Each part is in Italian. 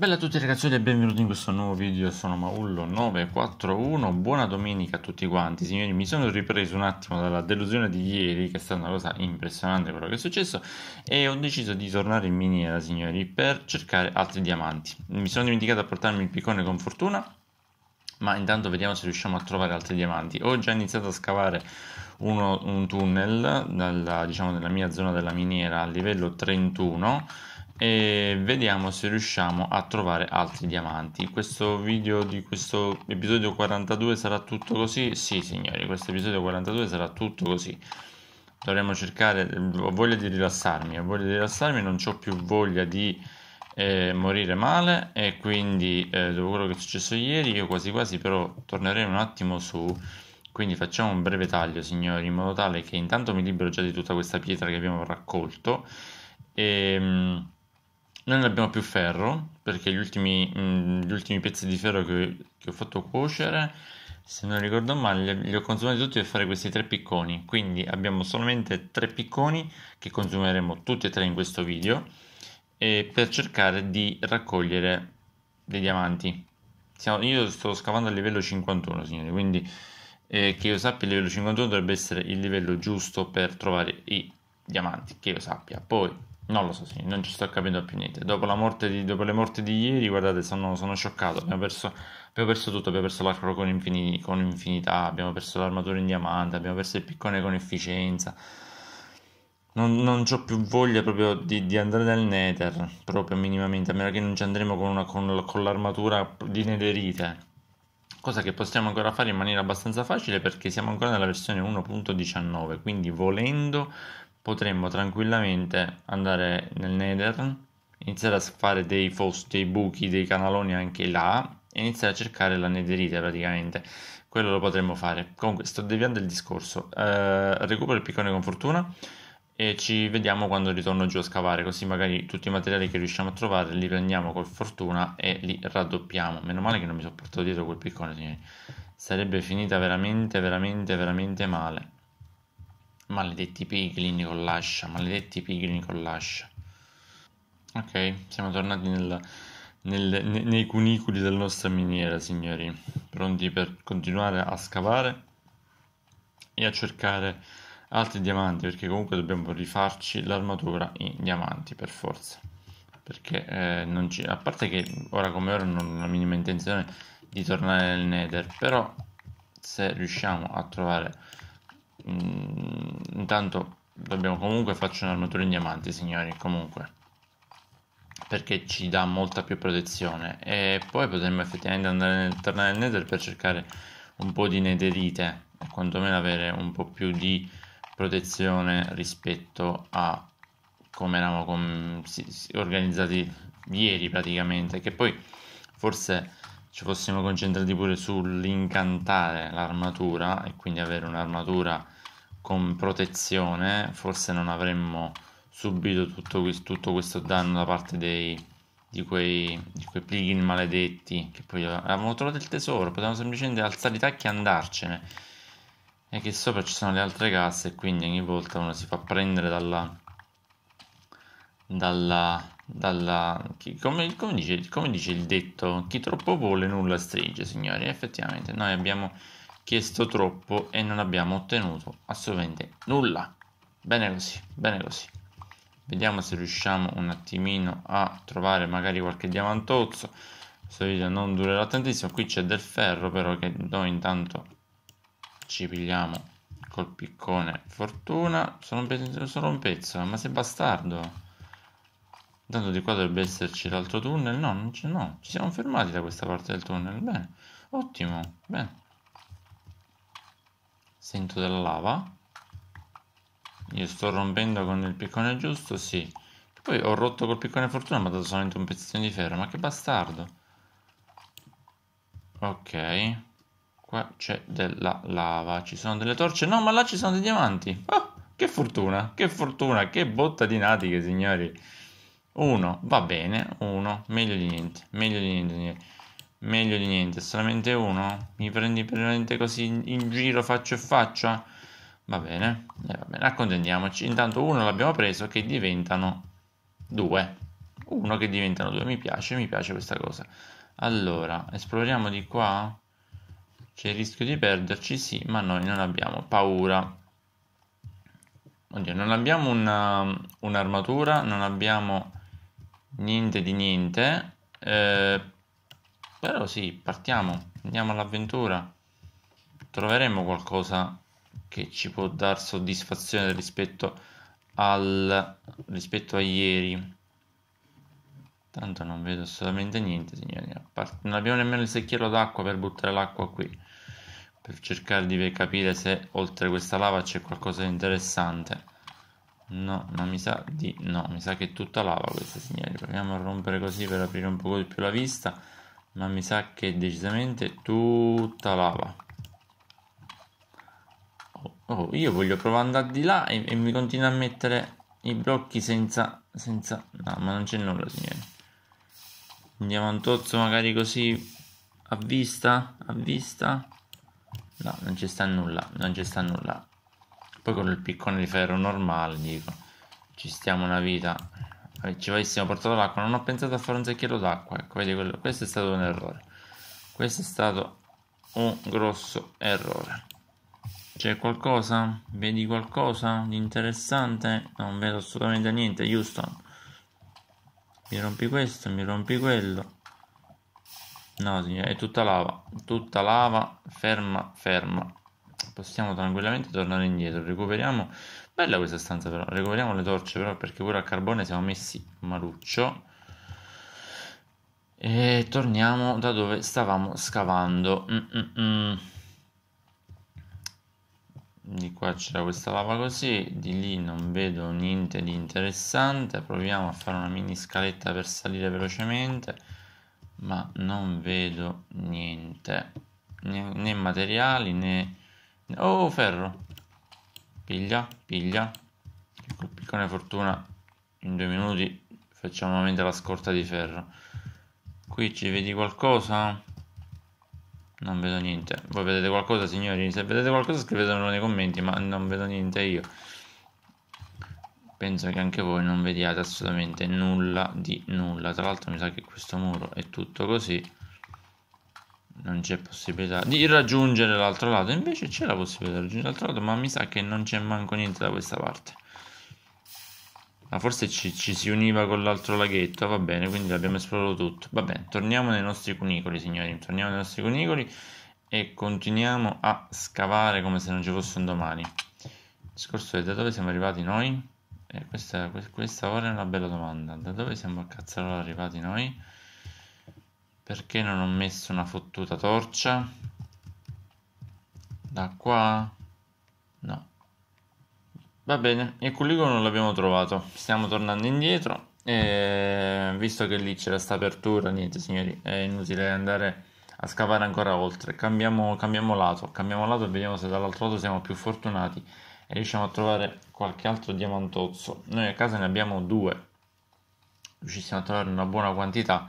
Bella a tutti ragazzi e benvenuti in questo nuovo video, sono Maullo941, buona domenica a tutti quanti signori, mi sono ripreso un attimo dalla delusione di ieri che è stata una cosa impressionante quello che è successo e ho deciso di tornare in miniera signori per cercare altri diamanti, mi sono dimenticato a portarmi il piccone con fortuna ma intanto vediamo se riusciamo a trovare altri diamanti, ho già iniziato a scavare uno, un tunnel dalla, diciamo, nella mia zona della miniera a livello 31 e vediamo se riusciamo a trovare altri diamanti questo video di questo episodio 42 sarà tutto così sì signori questo episodio 42 sarà tutto così dovremmo cercare ho voglia di rilassarmi ho voglia di rilassarmi non ho più voglia di eh, morire male e quindi eh, dopo quello che è successo ieri io quasi quasi però tornerei un attimo su quindi facciamo un breve taglio signori in modo tale che intanto mi libero già di tutta questa pietra che abbiamo raccolto e ehm, noi non abbiamo più ferro perché gli ultimi, mh, mm, gli ultimi pezzi di ferro che, che, ho fatto cuocere, se non ricordo male, li, li ho consumati tutti per fare questi tre picconi. Quindi abbiamo solamente tre picconi che consumeremo tutti e tre in questo video e per cercare di raccogliere dei diamanti. Siamo, io sto scavando a livello 51, signori, quindi eh, che io sappia il livello 51 dovrebbe essere il livello giusto per trovare i diamanti, che io sappia. Poi non lo so, sì, non ci sto capendo più niente. Dopo, di, dopo le morti di ieri, guardate, sono, sono scioccato. Abbiamo perso, abbiamo perso, tutto, abbiamo perso l'arco con, infini, con, infinità, abbiamo perso l'armatura in diamante, abbiamo perso il piccone con efficienza. Non, non ho più voglia proprio di, di, andare nel nether, proprio minimamente, a meno che non ci andremo con, una, con, con l'armatura di netherite. Cosa che possiamo ancora fare in maniera abbastanza facile perché siamo ancora nella versione 1.19, quindi volendo potremmo tranquillamente andare nel nether, iniziare a fare dei fossi, dei buchi, dei canaloni anche là e iniziare a cercare la netherite praticamente. Quello lo potremmo fare. Comunque sto deviando il discorso. Eh, recupero il piccone con fortuna e ci vediamo quando ritorno giù a scavare, così magari tutti i materiali che riusciamo a trovare li prendiamo col fortuna e li raddoppiamo. Meno male che non mi sono portato dietro quel piccone, signori. Sarebbe finita veramente, veramente, veramente male. Maledetti piglin con l'ascia, maledetti piglin con l'ascia. Ok, siamo tornati nel, nel, ne, nei cunicoli della nostra miniera, signori. Pronti per continuare a scavare e a cercare altri diamanti, perché comunque dobbiamo rifarci l'armatura in diamanti, per forza. Perché eh, non ci... A parte che ora come ora non ho la minima intenzione di tornare nel nether, però se riusciamo a trovare mh, mm, intanto dobbiamo comunque farci un'armatura in diamanti signori comunque perché ci dà molta più protezione e poi potremmo effettivamente andare nel, tornare nel nether per cercare un po' di nederite e quantomeno avere un po' più di protezione rispetto a come eravamo com si, si organizzati ieri praticamente che poi forse ci fossimo concentrati pure sull'incantare l'armatura e quindi avere un'armatura con protezione, forse non avremmo subito tutto, tutto questo danno da parte dei, di, quei, di quei plugin maledetti che poi avevamo trovato il tesoro, potevamo semplicemente alzare i tacchi e andarcene. E che sopra ci sono le altre casse e quindi ogni volta uno si fa prendere dalla, dalla dalla... Chi, come, come, dice, come, dice, il detto, chi troppo vuole nulla stringe, signori. Effettivamente noi abbiamo chiesto troppo e non abbiamo ottenuto assolutamente nulla. Bene così, bene così. Vediamo se riusciamo un attimino a trovare magari qualche diamantozzo. Questo video non durerà tantissimo. Qui c'è del ferro però che noi intanto ci pigliamo col piccone. Fortuna, sono un pezzo, sono un pezzo ma sei bastardo. Tanto di qua dovrebbe esserci l'altro tunnel. No, non c'è, no. Ci siamo fermati da questa parte del tunnel. Bene, ottimo. Bene. Sento della lava. Io sto rompendo con il piccone giusto, sì. Poi ho rotto col piccone fortuna, ma ho dato solamente un pezzettino di ferro. Ma che bastardo. Ok. Qua c'è della lava. Ci sono delle torce. No, ma là ci sono dei diamanti. Oh, che fortuna, che fortuna, che botta di natiche, signori. 1 va bene 1 meglio di niente meglio di niente meglio di niente solamente 1 mi prendi veramente così in, giro faccia e faccia va bene eh, va bene accontentiamoci intanto 1 l'abbiamo preso che diventano 2 1 che diventano 2 mi piace mi piace questa cosa allora esploriamo di qua c'è il rischio di perderci sì ma noi non abbiamo paura Oddio, non abbiamo um, un'armatura, non abbiamo niente di niente eh, però sì partiamo andiamo all'avventura troveremo qualcosa che ci può dar soddisfazione rispetto al rispetto a ieri tanto non vedo assolutamente niente signori non abbiamo nemmeno il secchiello d'acqua per buttare l'acqua qui per cercare di capire se oltre questa lava c'è qualcosa di interessante No, ma mi sa di no, mi sa che è tutta lava questa signora. Proviamo a rompere così per aprire un po' di più la vista, ma mi sa che è decisamente tutta lava. Oh, oh io voglio provare ad andare di là e, e, mi continua a mettere i blocchi senza, senza... No, ma non c'è nulla signori. Andiamo un tozzo magari così a vista, a vista. No, non ci sta nulla, non ci sta nulla. Poi con il piccone di ferro normale dico, ci stiamo una vita, eh, ci avessimo portato l'acqua, non ho pensato a fare un secchiello d'acqua, ecco, vedi, quello, questo è stato un errore, questo è stato un grosso errore. C'è qualcosa? Vedi qualcosa di interessante? Non vedo assolutamente niente, giusto Mi rompi questo, mi rompi quello. No, signore, è tutta lava, tutta lava, ferma, ferma possiamo tranquillamente tornare indietro. Recuperiamo. Bella questa stanza, però. Recuperiamo le torce, però, perché pure a carbone siamo messi maluccio. E torniamo da dove stavamo scavando. Mm, mm -mm. Di qua c'era questa lava così, di lì non vedo niente di interessante. Proviamo a fare una mini scaletta per salire velocemente, ma non vedo niente, né, né materiali né Oh, ferro. Piglia, piglia. Col piccone fortuna in due minuti facciamo nuovamente la scorta di ferro. Qui ci vedi qualcosa? Non vedo niente. Voi vedete qualcosa, signori? Se vedete qualcosa scrivetelo nei commenti, ma non vedo niente io. Penso che anche voi non vediate assolutamente nulla di nulla. Tra l'altro mi sa che questo muro è tutto così non c'è possibilità di raggiungere l'altro lato invece c'è la possibilità di raggiungere l'altro lato ma mi sa che non c'è manco niente da questa parte ma forse ci, ci si univa con l'altro laghetto va bene quindi l'abbiamo esplorato tutto va bene torniamo nei nostri cunicoli signori torniamo nei nostri cunicoli e continuiamo a scavare come se non ci fosse un domani il discorso è da dove siamo arrivati noi eh, questa, questa ora è una bella domanda da dove siamo a cazzarola arrivati noi perché non ho messo una fottuta torcia? Da qua? No. Va bene, il culigono non l'abbiamo trovato. Stiamo tornando indietro. E visto che lì c'era sta apertura, niente signori, è inutile andare a scavare ancora oltre. Cambiamo, cambiamo lato, cambiamo lato e vediamo se dall'altro lato siamo più fortunati e riusciamo a trovare qualche altro diamantozzo. Noi a casa ne abbiamo due, riuscissimo a trovare una buona quantità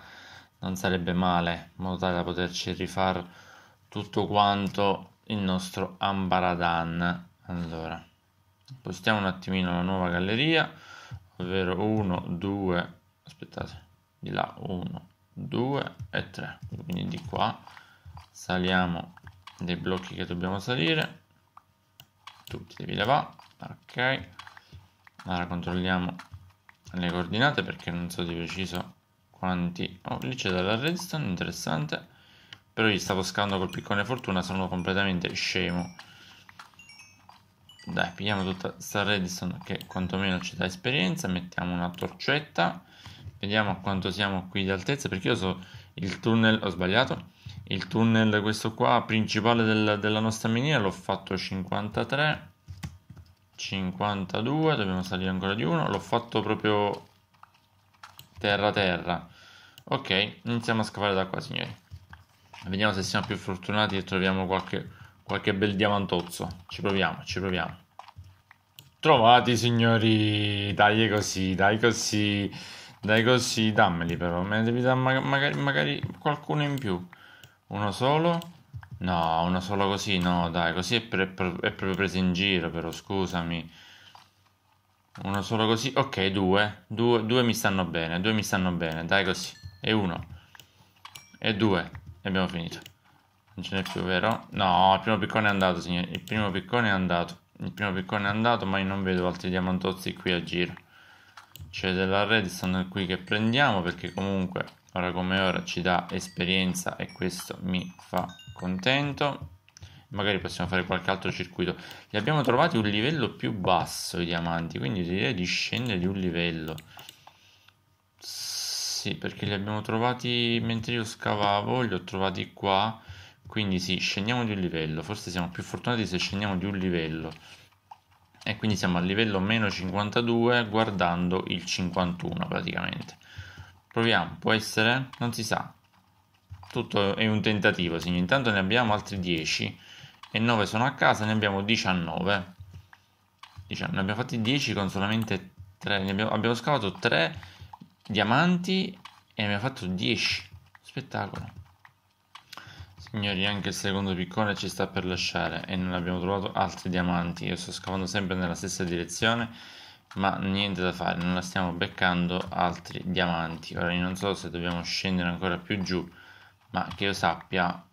non sarebbe male, in modo tale da poterci rifare tutto quanto il nostro ambaradan. Allora, spostiamo un attimino la nuova galleria, ovvero 1, 2, aspettate, di là 1, 2 e 3, quindi di qua saliamo dei blocchi che dobbiamo salire, tutti devi levare, ok, ora controlliamo le coordinate perché non so di preciso quanti ho oh, lì c'è della redstone interessante però gli stavo scavando col piccone fortuna sono completamente scemo dai pigliamo tutta sta redstone che quantomeno ci dà esperienza mettiamo una torcetta vediamo a quanto siamo qui di altezza perché io so il tunnel ho sbagliato il tunnel questo qua principale del, della nostra miniera l'ho fatto 53 52 dobbiamo salire ancora di uno l'ho fatto proprio terra terra ok iniziamo a scavare da qua signori vediamo se siamo più fortunati e troviamo qualche, qualche bel diamantozzo ci proviamo ci proviamo trovati signori dai così dai così dai così dammeli però me ne devi dare ma magari, magari qualcuno in più uno solo no uno solo così no dai così è, pre- è proprio preso in giro però scusami uno solo così. Ok, due. due. Due mi stanno bene, due mi stanno bene. Dai così. E uno. E due. E abbiamo finito. Non ce n'è più, vero? No, il primo piccone è andato, signori. Il primo piccone è andato. Il primo piccone è andato, ma io non vedo altri diamantozzi qui a giro. C'è della redstone qui che prendiamo, perché comunque, ora come ora, ci dà esperienza e questo mi fa contento magari possiamo fare qualche altro circuito li abbiamo trovati un livello più basso i diamanti quindi direi di scendere di un livello sì perché li abbiamo trovati mentre io scavavo li ho trovati qua quindi sì scendiamo di un livello forse siamo più fortunati se scendiamo di un livello e quindi siamo al livello meno 52 guardando il 51 praticamente proviamo può essere non si sa tutto è un tentativo signor intanto ne abbiamo altri 10 e 9 sono a casa, ne abbiamo 19. Diciamo, ne abbiamo fatti 10 con solamente 3. Abbiamo, abbiamo, scavato 3 diamanti e ne abbiamo fatto 10. Spettacolo. Signori, anche il secondo piccone ci sta per lasciare e non abbiamo trovato altri diamanti. Io sto scavando sempre nella stessa direzione, ma niente da fare, non la stiamo beccando altri diamanti. Ora, io non so se dobbiamo scendere ancora più giù, ma che io sappia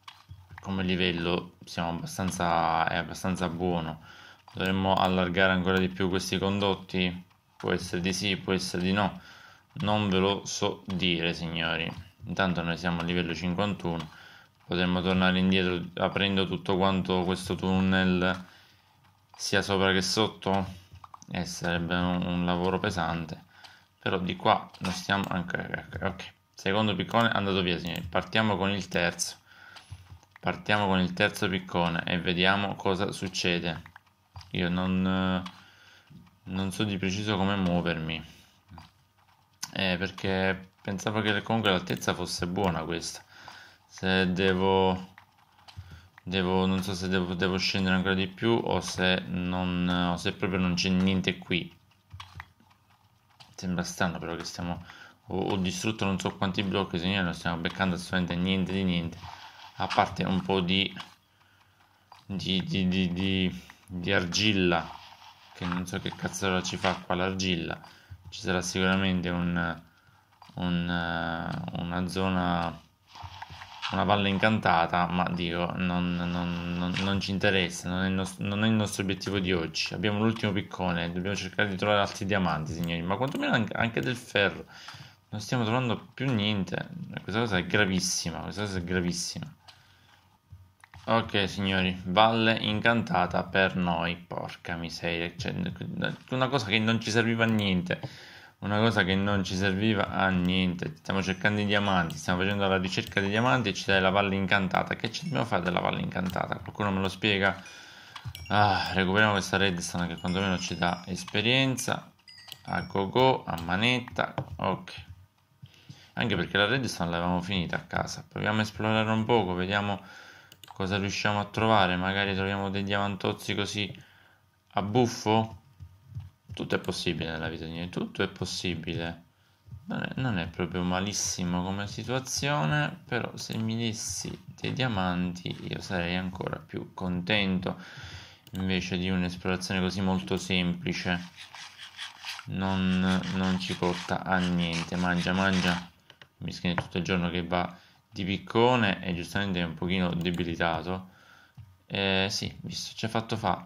come livello siamo abbastanza, è abbastanza buono. Dovremmo allargare ancora di più questi condotti? Può essere di sì, può essere di no. Non ve lo so dire, signori. Intanto noi siamo a livello 51. Potremmo tornare indietro aprendo tutto quanto questo tunnel sia sopra che sotto. E eh, sarebbe un, un lavoro pesante. Però di qua non stiamo... ok. Secondo piccone è andato via, signori. Partiamo con il terzo Partiamo con il terzo piccone e vediamo cosa succede. Io non, eh, non so di preciso come muovermi. Eh, perché pensavo che comunque l'altezza fosse buona questa. Se devo... Devo, non so se devo, devo, scendere ancora di più o se, non, o se proprio non c'è niente qui. Sembra strano però che stiamo... Ho, ho distrutto non so quanti blocchi, se no non stiamo beccando assolutamente niente di niente a parte un po' di, di, di, di argilla che non so che cazzo ci fa qua l'argilla ci sarà sicuramente un, un, una zona una valle incantata ma dico non, non, non, non ci interessa è nostro, non è, il nostro obiettivo di oggi abbiamo l'ultimo piccone dobbiamo cercare di trovare altri diamanti signori ma quantomeno anche, anche del ferro non stiamo trovando più niente questa cosa è gravissima questa cosa è gravissima Ok signori, Valle incantata per noi, porca miseria, cioè, una cosa che non ci serviva a niente, una cosa che non ci serviva a niente, stiamo cercando i diamanti, stiamo facendo la ricerca dei diamanti e ci dai la Valle incantata, che ci dobbiamo fare della Valle incantata? Qualcuno me lo spiega? Ah, recuperiamo questa redstone che quantomeno ci dà esperienza, a go go, a manetta, ok. Anche perché la redstone l'avevamo finita a casa, proviamo a esplorare un poco, vediamo cosa riusciamo a trovare? Magari troviamo dei diamantozzi così a buffo? Tutto è possibile nella vita di noi, tutto è possibile. Non è, non è, proprio malissimo come situazione, però se mi dessi dei diamanti io sarei ancora più contento invece di un'esplorazione così molto semplice. Non, non ci porta a niente. Mangia, mangia. Mi scrive tutto il giorno che va di piccone e giustamente è un pochino debilitato. Eh, sì, visto, ci ha fatto fa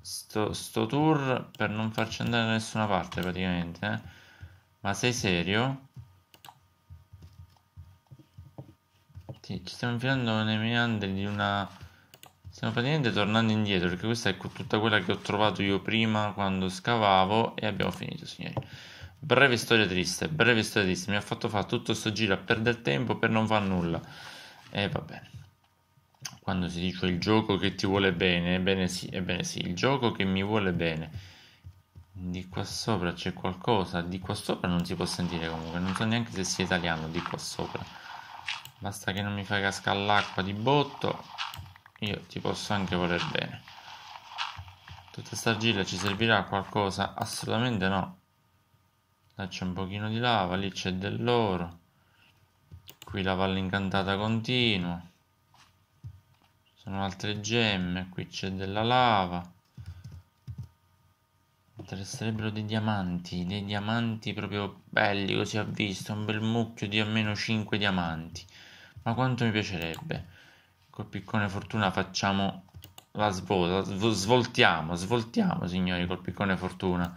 sto, sto, tour per non farci andare da nessuna parte praticamente. Eh. Ma sei serio? Sì, ci stiamo infilando nei meandri di una... Stiamo praticamente tornando indietro perché questa è tutta quella che ho trovato io prima quando scavavo e abbiamo finito signori. Breve storia triste, breve storia triste. Mi ha fatto fare tutto sto giro a perdere tempo per non far nulla. E va bene. Quando si dice il gioco che ti vuole bene, ebbene sì, ebbene sì, il gioco che mi vuole bene. Di qua sopra c'è qualcosa, di qua sopra non si può sentire comunque, non so neanche se sia italiano di qua sopra. Basta che non mi fai cascare l'acqua di botto, io ti posso anche voler bene. Tutta sta argilla ci servirà a qualcosa? Assolutamente no là c'è un pochino di lava, lì c'è dell'oro, qui la valle incantata continua, sono altre gemme, qui c'è della lava, Interesserebbero dei diamanti, dei diamanti proprio belli, così ha visto un bel mucchio di almeno 5 diamanti. Ma quanto mi piacerebbe. Col piccone fortuna facciamo la svolta, svoltiamo, svoltiamo signori col piccone fortuna.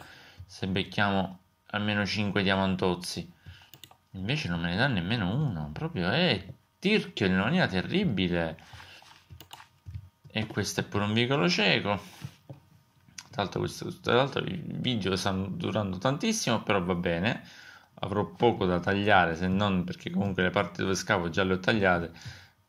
Se becchiamo almeno 5 diamantozzi. Invece non me ne dà nemmeno uno. Proprio è tirchio in maniera terribile. E questo è pure un vicolo cieco. Tra l'altro, questo, tra l'altro i video stanno durando tantissimo, però va bene. Avrò poco da tagliare se non perché comunque le parti dove scavo già le ho tagliate.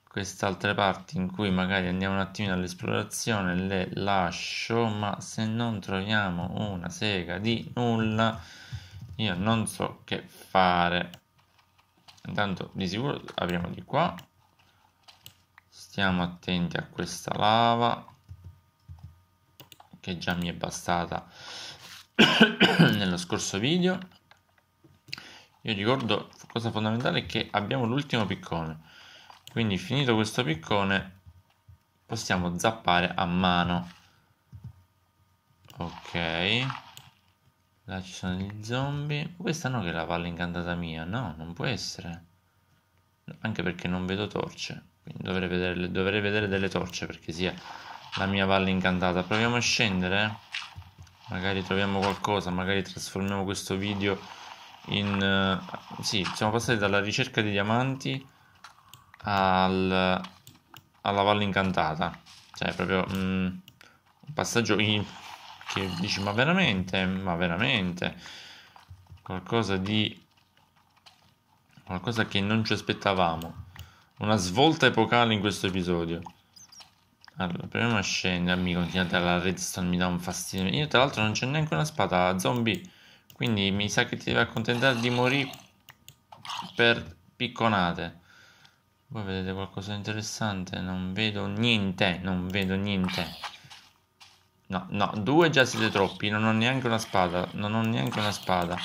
Queste altre parti in cui magari andiamo un attimino all'esplorazione le lascio, ma se non troviamo una sega di nulla io non so che fare intanto di sicuro apriamo di qua stiamo attenti a questa lava che già mi è bastata nello scorso video io ricordo cosa fondamentale è che abbiamo l'ultimo piccone quindi finito questo piccone possiamo zappare a mano ok Là ci sono gli zombie. Questa no che è la valle incantata mia, no, non può essere. Anche perché non vedo torce. Quindi dovrei vedere, dovrei vedere delle torce perché sia la mia valle incantata. Proviamo a scendere. Magari troviamo qualcosa, magari trasformiamo questo video in... Uh, sì, siamo passati dalla ricerca di diamanti al, alla valle incantata. Cioè, proprio mm, un passaggio... In, che dici ma veramente, ma veramente, qualcosa di... qualcosa che non ci aspettavamo. Una svolta epocale in questo episodio. Allora, proviamo a scendere, amico, continuate alla redstone, mi dà un fastidio. Io tra l'altro non c'è neanche una spada zombie, quindi mi sa che ti devi accontentare di morire per picconate. Voi vedete qualcosa di interessante? Non vedo niente, non vedo niente. No, no, due già siete troppi. Non ho neanche una spada. Non ho neanche una spada.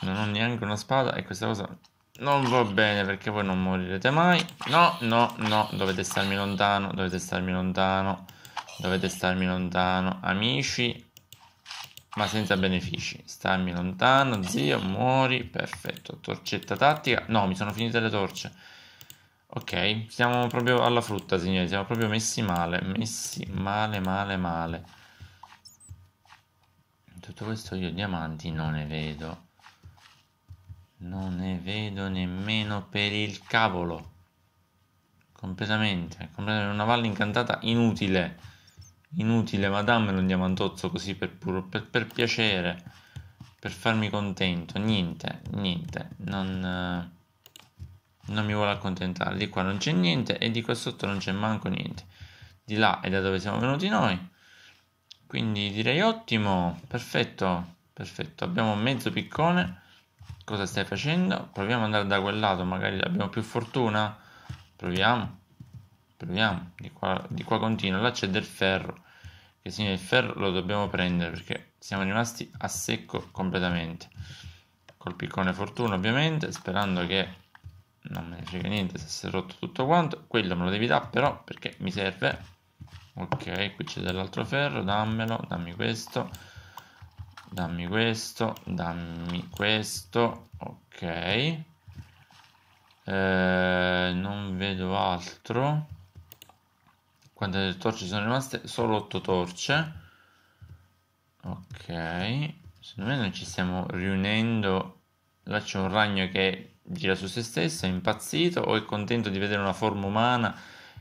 Non ho neanche una spada. E questa cosa non va bene perché voi non morirete mai. No, no, no. Dovete starmi lontano. Dovete starmi lontano. Dovete starmi lontano. Amici. Ma senza benefici. Starmi lontano, zio. Muori. Perfetto. Torcetta tattica. No, mi sono finite le torce. Ok, siamo proprio alla frutta, signori. Siamo proprio messi male. Messi male, male, male. Tutto questo io diamanti non ne vedo. Non ne vedo nemmeno per il cavolo. Completamente. completamente. Una valle incantata inutile. Inutile, ma dammelo un diamantozzo così per, puro, per, per piacere. Per farmi contento. Niente, niente. Non... Eh, non mi vuole accontentare, di qua non c'è niente e di qua sotto non c'è manco niente, di là è da dove siamo venuti noi, quindi direi ottimo, perfetto, perfetto, abbiamo mezzo piccone, cosa stai facendo? Proviamo ad andare da quel lato, magari abbiamo più fortuna, proviamo, proviamo, di qua, di qua continua, là c'è del ferro, che significa il ferro lo dobbiamo prendere perché siamo rimasti a secco completamente, col piccone fortuna ovviamente, sperando che non me ne frega niente se si è rotto tutto quanto quello me lo devi dare però perché mi serve ok qui c'è dell'altro ferro dammelo dammi questo dammi questo dammi questo ok eh, non vedo altro quante torce sono rimaste solo 8 torce ok secondo me non ci stiamo riunendo là c'è un ragno che gira su se stesso, è impazzito o è contento di vedere una forma umana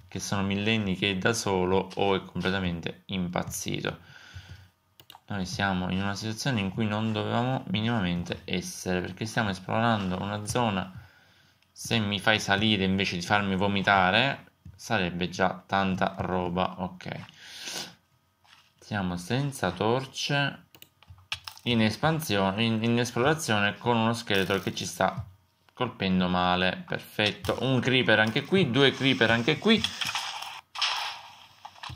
che sono millenni che è da solo o è completamente impazzito. Noi siamo in una situazione in cui non dovevamo minimamente essere perché stiamo esplorando una zona. Se mi fai salire invece di farmi vomitare, sarebbe già tanta roba. Ok, siamo senza torce in espansione, in, in esplorazione con uno scheletro che ci sta colpendo male perfetto un creeper anche qui due creeper anche qui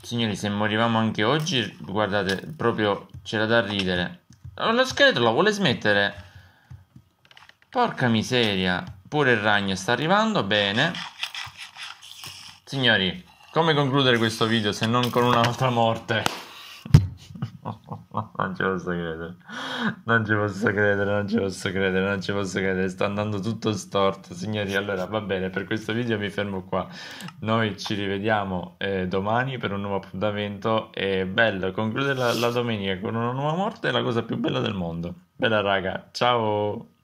signori se morivamo anche oggi guardate proprio c'era da ridere oh, lo scheletro la vuole smettere porca miseria pure il ragno sta arrivando bene signori come concludere questo video se non con un'altra morte non ce lo so credere non ci posso credere, non ci posso credere, non ci posso credere, sta andando tutto storto, signori. Allora, va bene, per questo video mi fermo qua. Noi ci rivediamo eh, domani per un nuovo appuntamento. E bello, concludere la, la domenica con una nuova morte è la cosa più bella del mondo. Bella raga, ciao!